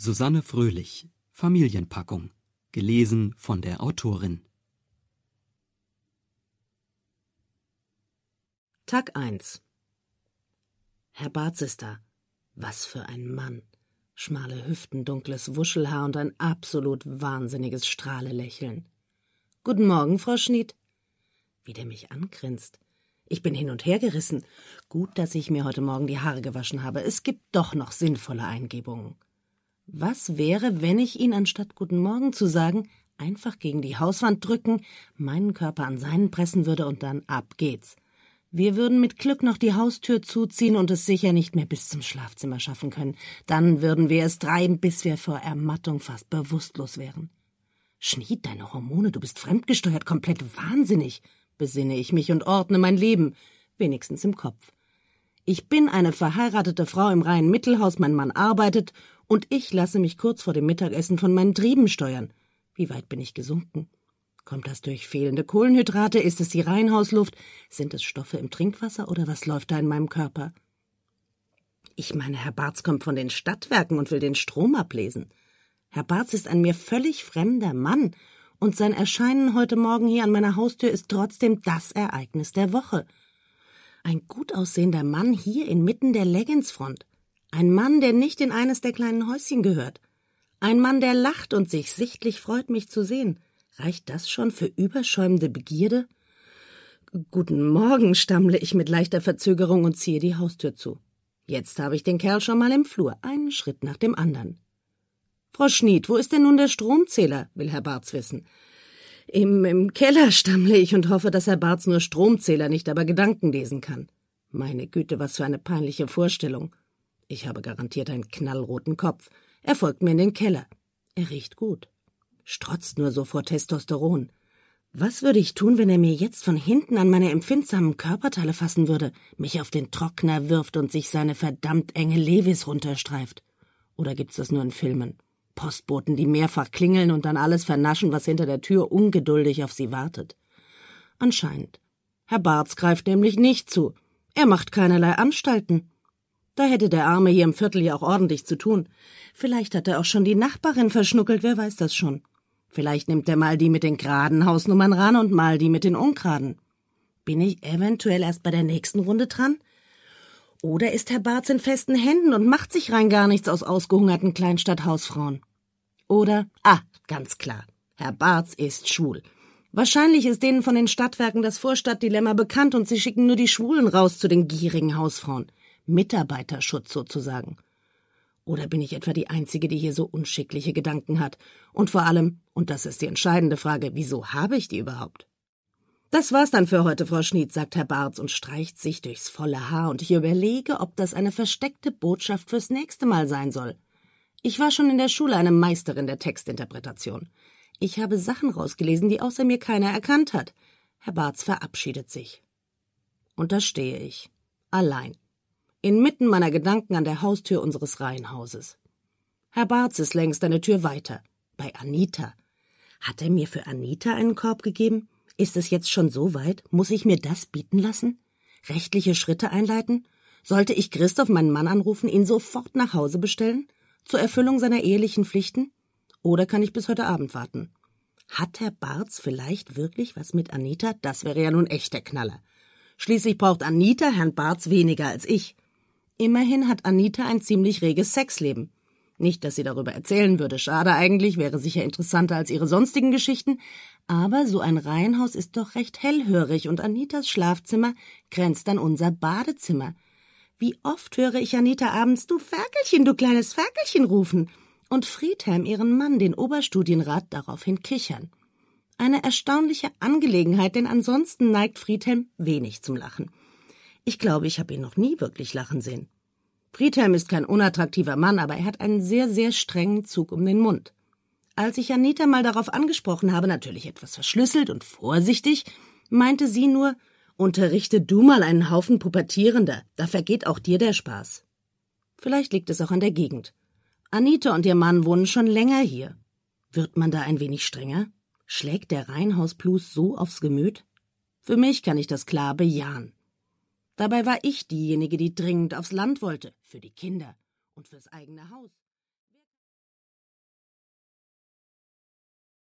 Susanne Fröhlich Familienpackung gelesen von der Autorin Tag 1 Herr Bartsister, was für ein Mann. Schmale Hüften, dunkles Wuschelhaar und ein absolut wahnsinniges Strahlelächeln. Guten Morgen, Frau Schnied. Wie der mich angrinst. Ich bin hin und her gerissen. Gut, dass ich mir heute Morgen die Haare gewaschen habe. Es gibt doch noch sinnvolle Eingebungen. Was wäre, wenn ich ihn anstatt Guten Morgen zu sagen, einfach gegen die Hauswand drücken, meinen Körper an seinen pressen würde und dann ab geht's. Wir würden mit Glück noch die Haustür zuziehen und es sicher nicht mehr bis zum Schlafzimmer schaffen können. Dann würden wir es treiben, bis wir vor Ermattung fast bewusstlos wären. Schnied deine Hormone, du bist fremdgesteuert, komplett wahnsinnig, besinne ich mich und ordne mein Leben, wenigstens im Kopf. Ich bin eine verheiratete Frau im reinen Mittelhaus, mein Mann arbeitet und ich lasse mich kurz vor dem Mittagessen von meinen Trieben steuern. Wie weit bin ich gesunken? Kommt das durch fehlende Kohlenhydrate? Ist es die Reinhausluft? Sind es Stoffe im Trinkwasser oder was läuft da in meinem Körper? Ich meine, Herr Barz kommt von den Stadtwerken und will den Strom ablesen. Herr Barz ist ein mir völlig fremder Mann und sein Erscheinen heute Morgen hier an meiner Haustür ist trotzdem das Ereignis der Woche. Ein gut aussehender Mann hier inmitten der Leggingsfront. Ein Mann, der nicht in eines der kleinen Häuschen gehört. Ein Mann, der lacht und sich sichtlich freut, mich zu sehen. Reicht das schon für überschäumende Begierde? Guten Morgen, stammle ich mit leichter Verzögerung und ziehe die Haustür zu. Jetzt habe ich den Kerl schon mal im Flur, einen Schritt nach dem anderen. Frau Schnied, wo ist denn nun der Stromzähler? will Herr Barz wissen. Im, Im Keller stammle ich und hoffe, dass Herr Barz nur Stromzähler nicht, aber Gedanken lesen kann. Meine Güte, was für eine peinliche Vorstellung. Ich habe garantiert einen knallroten Kopf. Er folgt mir in den Keller. Er riecht gut. Strotzt nur so vor Testosteron. Was würde ich tun, wenn er mir jetzt von hinten an meine empfindsamen Körperteile fassen würde, mich auf den Trockner wirft und sich seine verdammt enge Levis runterstreift? Oder gibt's das nur in Filmen? Postboten, die mehrfach klingeln und dann alles vernaschen, was hinter der Tür ungeduldig auf sie wartet. Anscheinend. Herr Barz greift nämlich nicht zu. Er macht keinerlei Anstalten. Da hätte der Arme hier im Viertel ja auch ordentlich zu tun. Vielleicht hat er auch schon die Nachbarin verschnuckelt, wer weiß das schon. Vielleicht nimmt er mal die mit den geraden Hausnummern ran und mal die mit den ungeraden. Bin ich eventuell erst bei der nächsten Runde dran? Oder ist Herr Barz in festen Händen und macht sich rein gar nichts aus ausgehungerten Kleinstadthausfrauen? Oder, ah, ganz klar, Herr Barz ist schwul. Wahrscheinlich ist denen von den Stadtwerken das Vorstadtdilemma bekannt und sie schicken nur die Schwulen raus zu den gierigen Hausfrauen. Mitarbeiterschutz sozusagen. Oder bin ich etwa die Einzige, die hier so unschickliche Gedanken hat? Und vor allem, und das ist die entscheidende Frage, wieso habe ich die überhaupt? Das war's dann für heute, Frau Schnied, sagt Herr Barz und streicht sich durchs volle Haar, und ich überlege, ob das eine versteckte Botschaft fürs nächste Mal sein soll. Ich war schon in der Schule eine Meisterin der Textinterpretation. Ich habe Sachen rausgelesen, die außer mir keiner erkannt hat. Herr Barz verabschiedet sich. Und da stehe ich. Allein. Inmitten meiner Gedanken an der Haustür unseres Reihenhauses. Herr Barz ist längst eine Tür weiter. Bei Anita. Hat er mir für Anita einen Korb gegeben? Ist es jetzt schon so weit? Muss ich mir das bieten lassen? Rechtliche Schritte einleiten? Sollte ich Christoph, meinen Mann, anrufen, ihn sofort nach Hause bestellen? zur Erfüllung seiner ehelichen Pflichten? Oder kann ich bis heute Abend warten? Hat Herr Barz vielleicht wirklich was mit Anita? Das wäre ja nun echt der Knaller. Schließlich braucht Anita Herrn Barz weniger als ich. Immerhin hat Anita ein ziemlich reges Sexleben. Nicht, dass sie darüber erzählen würde, schade eigentlich, wäre sicher interessanter als ihre sonstigen Geschichten, aber so ein Reihenhaus ist doch recht hellhörig und Anitas Schlafzimmer grenzt an unser Badezimmer. Wie oft höre ich Anita abends Du Ferkelchen, du kleines Ferkelchen rufen und Friedhelm, ihren Mann, den Oberstudienrat, daraufhin kichern. Eine erstaunliche Angelegenheit, denn ansonsten neigt Friedhelm wenig zum Lachen. Ich glaube, ich habe ihn noch nie wirklich lachen sehen. Friedhelm ist kein unattraktiver Mann, aber er hat einen sehr, sehr strengen Zug um den Mund. Als ich Anita mal darauf angesprochen habe, natürlich etwas verschlüsselt und vorsichtig, meinte sie nur, Unterrichte du mal einen Haufen Pubertierender, da vergeht auch dir der Spaß. Vielleicht liegt es auch an der Gegend. Anita und ihr Mann wohnen schon länger hier. Wird man da ein wenig strenger? Schlägt der reinhaus so aufs Gemüt? Für mich kann ich das klar bejahen. Dabei war ich diejenige, die dringend aufs Land wollte, für die Kinder und fürs eigene Haus.